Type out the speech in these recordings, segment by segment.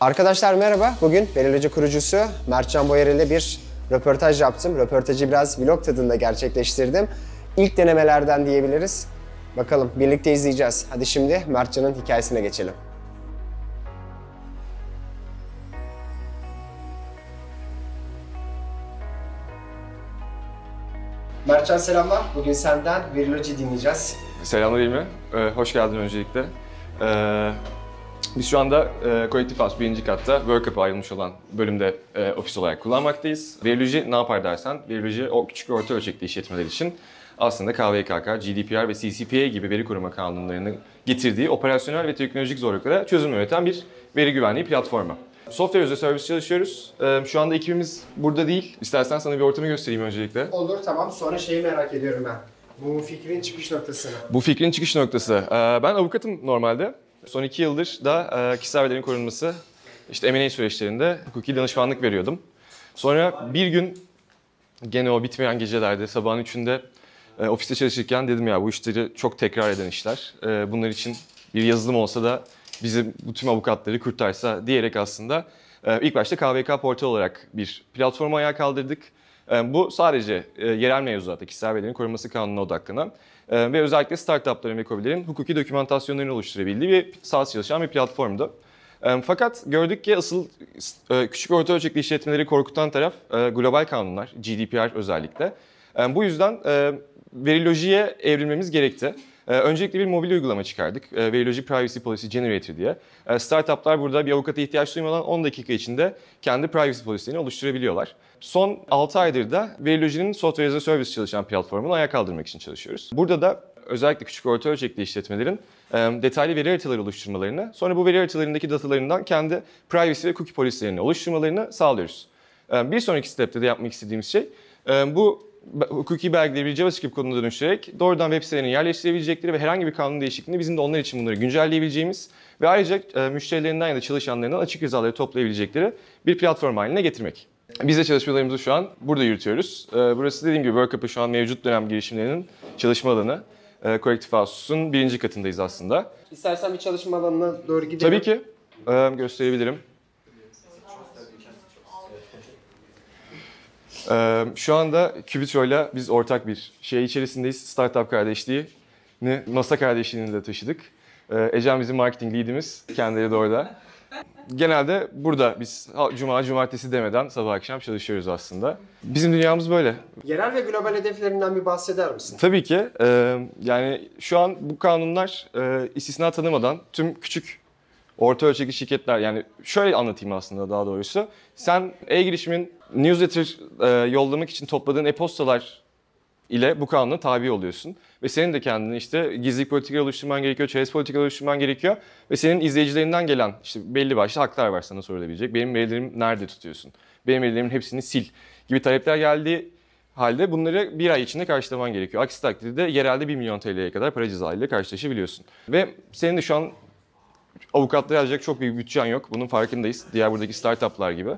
Arkadaşlar merhaba. Bugün Belirleyici kurucusu Mertcan Boyer ile bir röportaj yaptım. Röportajı biraz vlog tadında gerçekleştirdim. İlk denemelerden diyebiliriz. Bakalım birlikte izleyeceğiz. Hadi şimdi Mertcan'ın hikayesine geçelim. Mertcan selamlar. Bugün senden Veriloji dinleyeceğiz. Selamlar İlmi. Ee, hoş geldin öncelikle. Ee, biz şu anda e, kolektif house birinci katta workup'a ayrılmış olan bölümde e, ofis olarak kullanmaktayız. Veroloji ne yapar dersen, veroloji o küçük orta ölçekli işletmeler için aslında KVKK, GDPR ve CCPA gibi veri koruma kanunlarının getirdiği operasyonel ve teknolojik zorluklara çözüm üreten bir veri güvenliği platformu. Software üzerine servis çalışıyoruz. E, şu anda ekibimiz burada değil. İstersen sana bir ortamı göstereyim öncelikle. Olur tamam. Sonra şeyi merak ediyorum ben. Bu fikrin çıkış noktasını. Bu fikrin çıkış noktası. E, ben avukatım normalde. Son iki yıldır da e, kişisel verilerin korunması işte M&A süreçlerinde hukuki danışmanlık veriyordum. Sonra bir gün gene o bitmeyen gecelerde sabahın üçünde e, ofiste çalışırken dedim ya bu işleri çok tekrar eden işler. E, bunlar için bir yazılım olsa da bizim bu tüm avukatları kurtarsa diyerek aslında e, ilk başta KVK portal olarak bir platforma ayağa kaldırdık. Ee, bu sadece e, yerel mevzuata, kişisel bedenin korunması kanununa odaklanıyor e, ve özellikle startupların ve kobilerin hukuki dokümantasyonlarını oluşturabildiği bir sahası çalışan bir platformdu. Ee, fakat gördük ki asıl e, küçük orta ölçekli işletmeleri korkutan taraf global kanunlar, GDPR özellikle. Ee, bu yüzden verilojiye evrilmemiz gerekti. Ee, öncelikle bir mobil uygulama çıkardık. Ee, Verilogy Privacy Policy Generator diye. Ee, startuplar burada bir avukata ihtiyaç duymadan 10 dakika içinde kendi privacy policy'lerini oluşturabiliyorlar. Son 6 aydır da Verilogy'nin Software as a Service çalışan platformunu ayağa kaldırmak için çalışıyoruz. Burada da özellikle küçük orta ölçekli işletmelerin e, detaylı veri haritaları oluşturmalarını, sonra bu veri haritalarındaki datalarından kendi privacy ve cookie polislerini oluşturmalarını sağlıyoruz. E, bir sonraki stepte de yapmak istediğimiz şey e, bu hukuki belgeleri bir JavaScript koduna dönüştürerek doğrudan web sitelerini yerleştirebilecekleri ve herhangi bir kanun değişikliğinde bizim de onlar için bunları güncelleyebileceğimiz ve ayrıca e, müşterilerinden ya da çalışanlarından açık rızaları toplayabilecekleri bir platform haline getirmek. Biz de çalışmalarımızı şu an burada yürütüyoruz. E, burası dediğim gibi WorkUp'ı şu an mevcut dönem girişimlerinin çalışma alanı. E, Collective House'un birinci katındayız aslında. İstersen bir çalışma alanına doğru gidelim. Tabii ki. E, gösterebilirim. Ee, şu anda ile biz ortak bir şey içerisindeyiz. Startup kardeşliğini, NASA kardeşliğini de taşıdık. Ee, Ecem bizim marketing lead'imiz. Kendileri de orada. Genelde burada biz cuma, cumartesi demeden sabah akşam çalışıyoruz aslında. Bizim dünyamız böyle. Yerel ve global hedeflerinden bir bahseder misin? Tabii ki. Ee, yani şu an bu kanunlar e, istisna tanımadan tüm küçük orta ölçekli şirketler yani şöyle anlatayım aslında daha doğrusu. Sen e-girişimin newsletter e, yollamak için topladığın e-postalar ile bu kanuna tabi oluyorsun. Ve senin de kendini işte gizli politikaları oluşturman gerekiyor, çerez politikaları oluşturman gerekiyor. Ve senin izleyicilerinden gelen işte belli başlı haklar var sana sorulabilecek. Benim verilerim nerede tutuyorsun? Benim verilerimin hepsini sil gibi talepler geldiği halde bunları bir ay içinde karşılaman gerekiyor. Aksi takdirde yerelde 1 milyon TL'ye kadar para ceza ile karşılaşabiliyorsun. Ve senin de şu an avukatlığa yazacak çok büyük bütçen yok. Bunun farkındayız. Diğer buradaki startuplar gibi.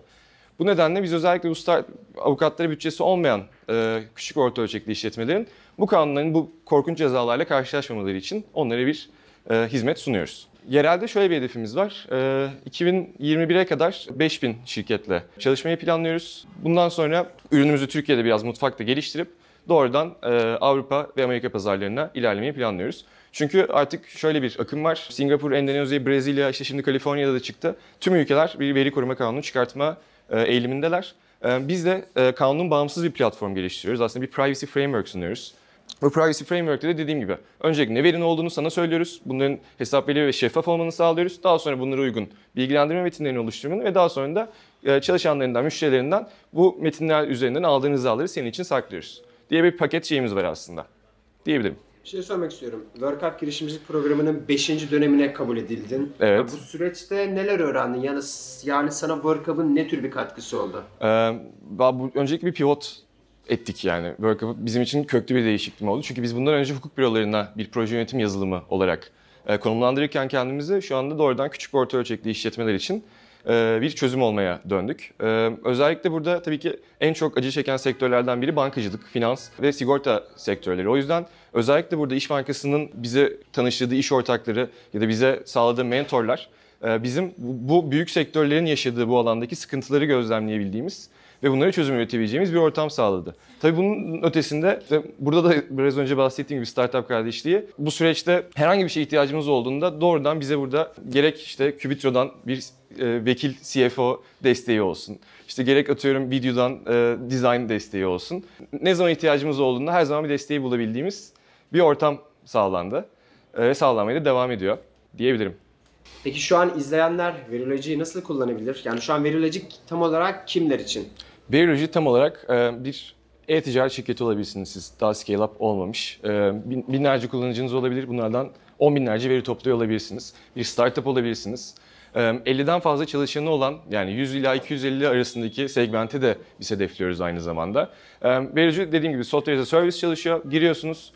Bu nedenle biz özellikle bu start, avukatlara bütçesi olmayan e, küçük orta ölçekli işletmelerin bu kanunların bu korkunç cezalarla karşılaşmamaları için onlara bir e, hizmet sunuyoruz. Yerelde şöyle bir hedefimiz var. E, 2021'e kadar 5000 şirketle çalışmayı planlıyoruz. Bundan sonra ürünümüzü Türkiye'de biraz mutfakta geliştirip doğrudan e, Avrupa ve Amerika pazarlarına ilerlemeyi planlıyoruz. Çünkü artık şöyle bir akım var. Singapur, Endonezya, Brezilya, işte şimdi Kaliforniya'da da çıktı. Tüm ülkeler bir veri koruma kanunu çıkartma e, eğilimindeler. E, biz de e, kanunun bağımsız bir platform geliştiriyoruz. Aslında bir privacy framework sunuyoruz. Bu privacy framework'te de dediğim gibi öncelikle ne verin olduğunu sana söylüyoruz. Bunların hesap veri ve şeffaf olmanı sağlıyoruz. Daha sonra bunlara uygun bilgilendirme metinlerini oluşturmanı ve daha sonra da çalışanlarından, müşterilerinden bu metinler üzerinden aldığınız hizaları senin için saklıyoruz. Diye bir paket şeyimiz var aslında. Diyebilirim. Bir şey sormak istiyorum. WorkUp girişimcilik programının 5. dönemine kabul edildin. Evet. Bu süreçte neler öğrendin? Yani, yani sana WorkUp'ın ne tür bir katkısı oldu? Ee, bu, öncelikle bir pivot ettik yani. WorkUp bizim için köklü bir değişiklik oldu. Çünkü biz bundan önce hukuk bürolarına bir proje yönetim yazılımı olarak e, konumlandırırken kendimizi şu anda doğrudan küçük orta ölçekli işletmeler için ee, bir çözüm olmaya döndük. Ee, özellikle burada tabii ki en çok acı çeken sektörlerden biri bankacılık, finans ve sigorta sektörleri. O yüzden özellikle burada İş Bankası'nın bize tanıştırdığı iş ortakları ya da bize sağladığı mentorlar e, bizim bu büyük sektörlerin yaşadığı bu alandaki sıkıntıları gözlemleyebildiğimiz ve bunlara çözüm üretebileceğimiz bir ortam sağladı. Tabii bunun ötesinde burada da biraz önce bahsettiğim gibi startup kardeşliği bu süreçte herhangi bir şey ihtiyacımız olduğunda doğrudan bize burada gerek işte Cubitro'dan bir e, vekil CFO desteği olsun. İşte gerek atıyorum videodan e, design desteği olsun. Ne zaman ihtiyacımız olduğunda her zaman bir desteği bulabildiğimiz bir ortam sağlandı. E, ve sağlanmaya da devam ediyor diyebilirim. Peki şu an izleyenler Verilogic'i nasıl kullanabilir? Yani şu an Verilogik tam olarak kimler için? Biyoloji tam olarak e, bir e-ticaret şirketi olabilirsiniz siz. Daha scale up olmamış. E, binlerce kullanıcınız olabilir. Bunlardan on binlerce veri topluyor olabilirsiniz. Bir startup olabilirsiniz. 50'den e, fazla çalışanı olan yani 100 ila 250 arasındaki segmenti de biz hedefliyoruz aynı zamanda. Verici dediğim gibi software as a service çalışıyor. Giriyorsunuz.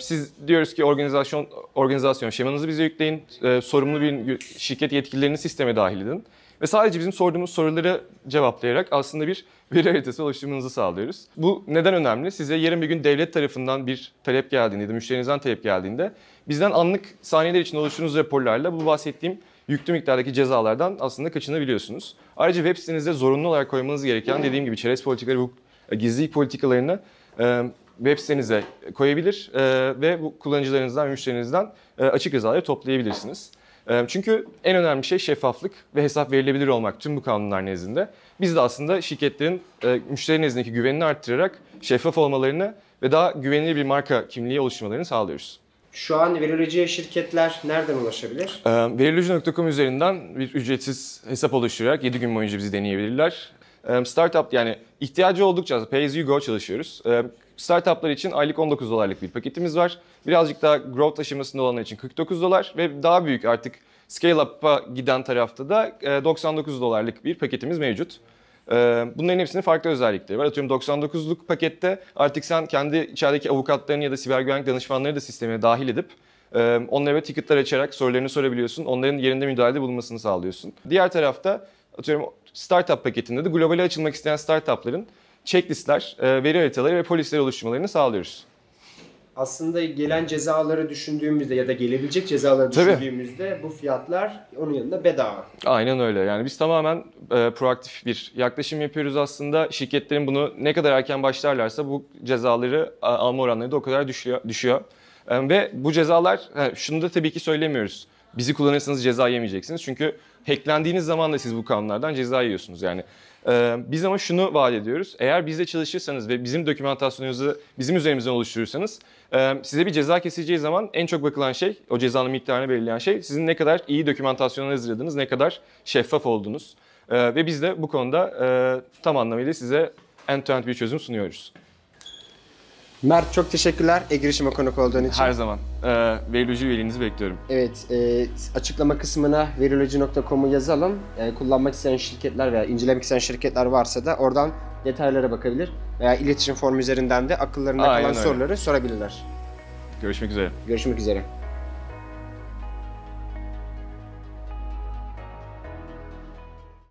Siz diyoruz ki organizasyon organizasyon şemanızı bize yükleyin. Sorumlu bir şirket yetkililerini sisteme dahil edin. Ve sadece bizim sorduğumuz soruları cevaplayarak aslında bir veri haritası oluşturmanızı sağlıyoruz. Bu neden önemli? Size yarın bir gün devlet tarafından bir talep geldiğinde, müşterinizden talep geldiğinde bizden anlık saniyeler için oluşturduğunuz raporlarla bu bahsettiğim yüklü miktardaki cezalardan aslında kaçınabiliyorsunuz. Ayrıca web sitenizde zorunlu olarak koymanız gereken dediğim gibi çerez politikaları, bu gizlilik politikalarını e, web sitenize koyabilir e, ve bu kullanıcılarınızdan, müşterinizden e, açık cezaları toplayabilirsiniz. Çünkü en önemli şey şeffaflık ve hesap verilebilir olmak tüm bu kanunlar nezdinde. Biz de aslında şirketlerin müşteri nezdindeki güvenini arttırarak şeffaf olmalarını ve daha güvenilir bir marka kimliği oluşmalarını sağlıyoruz. Şu an Veriloci'ye şirketler nereden ulaşabilir? Veriloji.com üzerinden bir ücretsiz hesap oluşturarak 7 gün boyunca bizi deneyebilirler startup yani ihtiyacı oldukça pay as you go çalışıyoruz. Startuplar için aylık 19 dolarlık bir paketimiz var. Birazcık daha growth aşamasında olanlar için 49 dolar ve daha büyük artık scale up'a giden tarafta da 99 e, dolarlık bir paketimiz mevcut. Bunların hepsinin farklı özellikleri var. Atıyorum 99'luk pakette artık sen kendi içerideki avukatlarını ya da siber güvenlik danışmanları da sisteme dahil edip onlara ticketlar açarak sorularını sorabiliyorsun. Onların yerinde müdahalede bulunmasını sağlıyorsun. Diğer tarafta atıyorum startup paketinde de globale açılmak isteyen startupların checklistler, e, veri haritaları ve polisler oluşturmalarını sağlıyoruz. Aslında gelen cezaları düşündüğümüzde ya da gelebilecek cezaları Tabii. düşündüğümüzde bu fiyatlar onun yanında bedava. Aynen öyle. Yani biz tamamen e, proaktif bir yaklaşım yapıyoruz aslında. Şirketlerin bunu ne kadar erken başlarlarsa bu cezaları alma oranları da o kadar düşüyor. düşüyor. E, ve bu cezalar, şunu da tabii ki söylemiyoruz Bizi kullanırsanız ceza yemeyeceksiniz. Çünkü hacklendiğiniz zaman da siz bu kanunlardan ceza yiyorsunuz yani. Ee, biz ama şunu vaat ediyoruz. Eğer bizle çalışırsanız ve bizim dokümantasyonunuzu bizim üzerimizden oluşturursanız e, size bir ceza kesileceği zaman en çok bakılan şey, o cezanın miktarını belirleyen şey sizin ne kadar iyi dokümantasyonu hazırladınız, ne kadar şeffaf oldunuz. E, ee, ve biz de bu konuda e, tam anlamıyla size end to -end bir çözüm sunuyoruz. Mert çok teşekkürler e girişime konuk olduğun için. Her zaman. Ee, Veriloloji üyeliğinizi bekliyorum. Evet. E, açıklama kısmına veriloloji.com'u yazalım. E, kullanmak isteyen şirketler veya incelemek isteyen şirketler varsa da oradan detaylara bakabilir. Veya iletişim formu üzerinden de akıllarında Aynen kalan öyle. soruları sorabilirler. Görüşmek üzere. Görüşmek üzere.